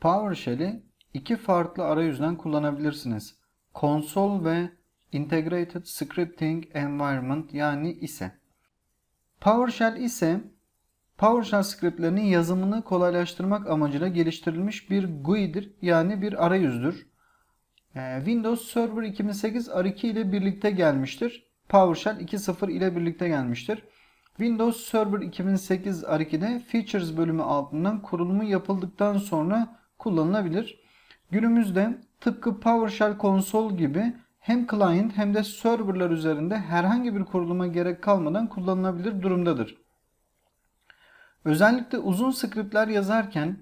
PowerShell'i iki farklı arayüzden kullanabilirsiniz. Konsol ve Integrated Scripting Environment yani ise. PowerShell ise PowerShell scriptlerinin yazımını kolaylaştırmak amacıyla geliştirilmiş bir GUI'dir yani bir arayüzdür. Ee, Windows Server 2008 R2 ile birlikte gelmiştir. PowerShell 2.0 ile birlikte gelmiştir. Windows Server 2008 R2'de Features bölümü altından kurulumu yapıldıktan sonra kullanılabilir. Günümüzde tıpkı PowerShell konsol gibi hem client hem de serverlar üzerinde herhangi bir kuruluma gerek kalmadan kullanılabilir durumdadır. Özellikle uzun skriptler yazarken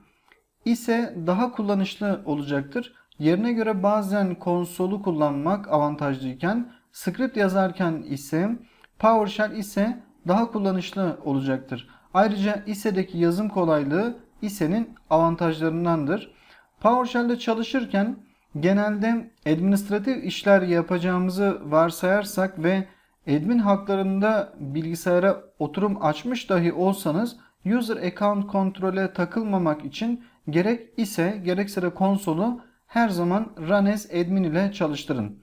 ise daha kullanışlı olacaktır. Yerine göre bazen konsolu kullanmak avantajlıyken script yazarken ise PowerShell ise daha kullanışlı olacaktır. Ayrıca ISE'deki yazım kolaylığı ISE'nin avantajlarındandır. PowerShell'de çalışırken genelde administratif işler yapacağımızı varsayarsak ve admin haklarında bilgisayara oturum açmış dahi olsanız user account kontrole takılmamak için gerek ise gerekse de konsolu her zaman run as admin ile çalıştırın.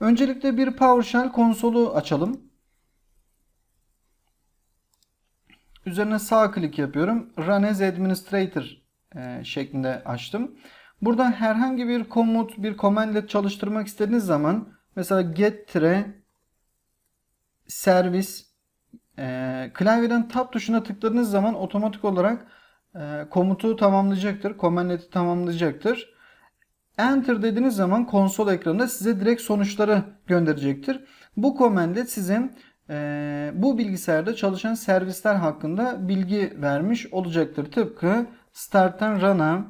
Öncelikle bir PowerShell konsolu açalım. Üzerine sağ klik yapıyorum. Run as administrator e, şeklinde açtım. Buradan herhangi bir komut, bir command çalıştırmak istediğiniz zaman mesela getre tire service e, klavyeden tab tuşuna tıkladığınız zaman otomatik olarak e, komutu tamamlayacaktır. Command'i tamamlayacaktır. Enter dediğiniz zaman konsol ekranında size direkt sonuçları gönderecektir. Bu commandlet sizin ee, bu bilgisayarda çalışan servisler hakkında bilgi vermiş olacaktır. Tıpkı starttan run'a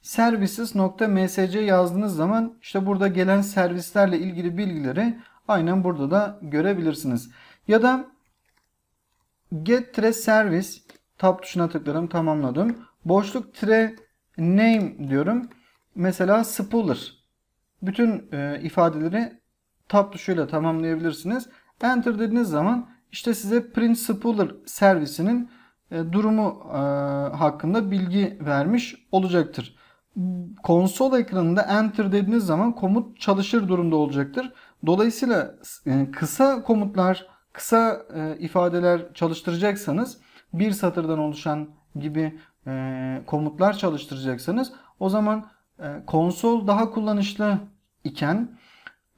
services.msc yazdığınız zaman işte burada gelen servislerle ilgili bilgileri aynen burada da görebilirsiniz. Ya da get tre service tab tuşuna tıkladım tamamladım. Boşluk tre name diyorum. Mesela spooler. Bütün e, ifadeleri tab tuşuyla tamamlayabilirsiniz. Enter dediğiniz zaman işte size Print Spooler servisinin e, durumu e, hakkında bilgi vermiş olacaktır. Konsol ekranında Enter dediğiniz zaman komut çalışır durumda olacaktır. Dolayısıyla kısa komutlar, kısa e, ifadeler çalıştıracaksanız bir satırdan oluşan gibi komutlar çalıştıracaksanız o zaman konsol daha kullanışlı iken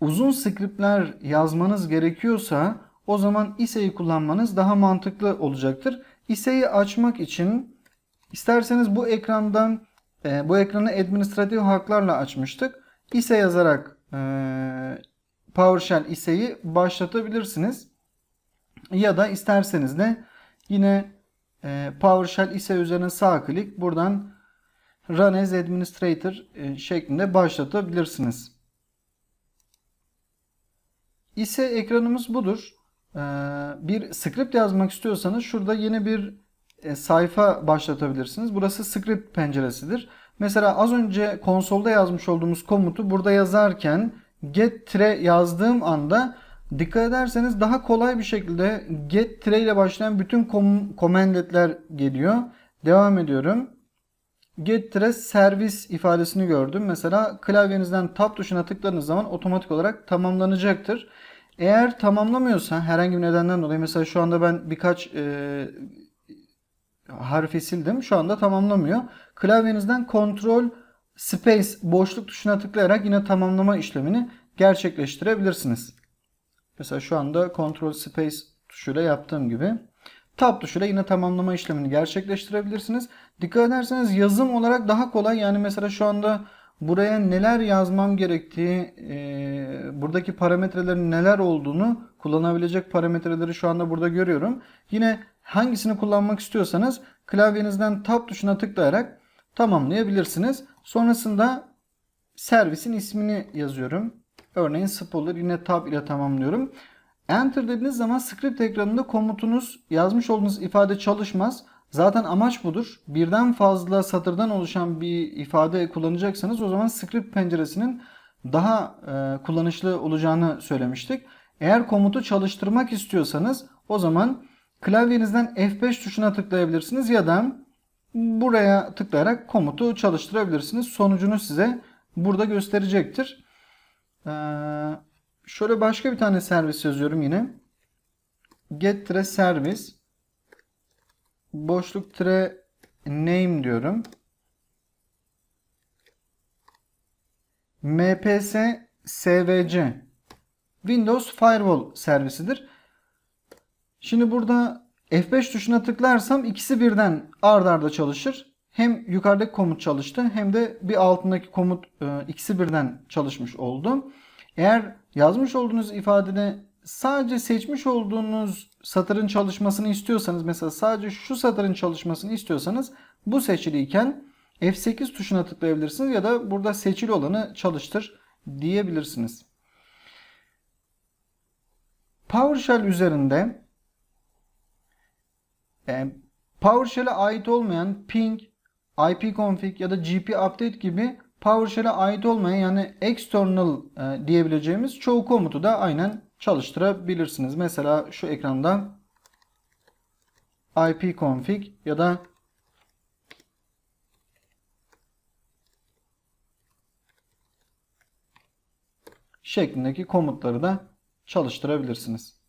uzun skriptler yazmanız gerekiyorsa o zaman ise'yi kullanmanız daha mantıklı olacaktır. ise'yi açmak için isterseniz bu ekrandan e, bu ekranı administratif haklarla açmıştık. ise yazarak e, PowerShell ise'yi başlatabilirsiniz. Ya da isterseniz de yine e, PowerShell ise üzerine sağ klik buradan Run as Administrator şeklinde başlatabilirsiniz ise ekranımız budur. Ee, bir script yazmak istiyorsanız şurada yeni bir e, sayfa başlatabilirsiniz. Burası script penceresidir. Mesela az önce konsolda yazmış olduğumuz komutu burada yazarken get tre yazdığım anda dikkat ederseniz daha kolay bir şekilde get tre ile başlayan bütün kom komendetler geliyor. Devam ediyorum. Getire servis ifadesini gördüm. Mesela klavyenizden tab tuşuna tıkladığınız zaman otomatik olarak tamamlanacaktır. Eğer tamamlamıyorsa herhangi bir nedenden dolayı mesela şu anda ben birkaç e, harfi sildim. Şu anda tamamlamıyor. Klavyenizden kontrol space boşluk tuşuna tıklayarak yine tamamlama işlemini gerçekleştirebilirsiniz. Mesela şu anda kontrol space tuşuyla yaptığım gibi. Tab tuşuyla yine tamamlama işlemini gerçekleştirebilirsiniz. Dikkat ederseniz yazım olarak daha kolay. Yani mesela şu anda buraya neler yazmam gerektiği, e, buradaki parametrelerin neler olduğunu kullanabilecek parametreleri şu anda burada görüyorum. Yine hangisini kullanmak istiyorsanız klavyenizden tab tuşuna tıklayarak tamamlayabilirsiniz. Sonrasında servisin ismini yazıyorum. Örneğin spoiler yine tab ile tamamlıyorum. Enter dediğiniz zaman script ekranında komutunuz yazmış olduğunuz ifade çalışmaz. Zaten amaç budur. Birden fazla satırdan oluşan bir ifade kullanacaksanız o zaman script penceresinin daha e, kullanışlı olacağını söylemiştik. Eğer komutu çalıştırmak istiyorsanız o zaman klavyenizden F5 tuşuna tıklayabilirsiniz ya da buraya tıklayarak komutu çalıştırabilirsiniz. Sonucunu size burada gösterecektir. Ee, Şöyle başka bir tane servis yazıyorum yine. Get tire service boşluk tre name diyorum. MPS SVC Windows Firewall servisidir. Şimdi burada F5 tuşuna tıklarsam ikisi birden ard arda çalışır. Hem yukarıdaki komut çalıştı hem de bir altındaki komut e, ikisi birden çalışmış oldu. Eğer yazmış olduğunuz ifadede sadece seçmiş olduğunuz satırın çalışmasını istiyorsanız mesela sadece şu satırın çalışmasını istiyorsanız bu seçiliyken F8 tuşuna tıklayabilirsiniz ya da burada seçili olanı çalıştır diyebilirsiniz. PowerShell üzerinde yani e, PowerShell'e ait olmayan ping, ipconfig ya da gpupdate gibi PowerShell'e ait olmayan yani external e, diyebileceğimiz çoğu komutu da aynen çalıştırabilirsiniz. Mesela şu ekranda ipconfig ya da şeklindeki komutları da çalıştırabilirsiniz.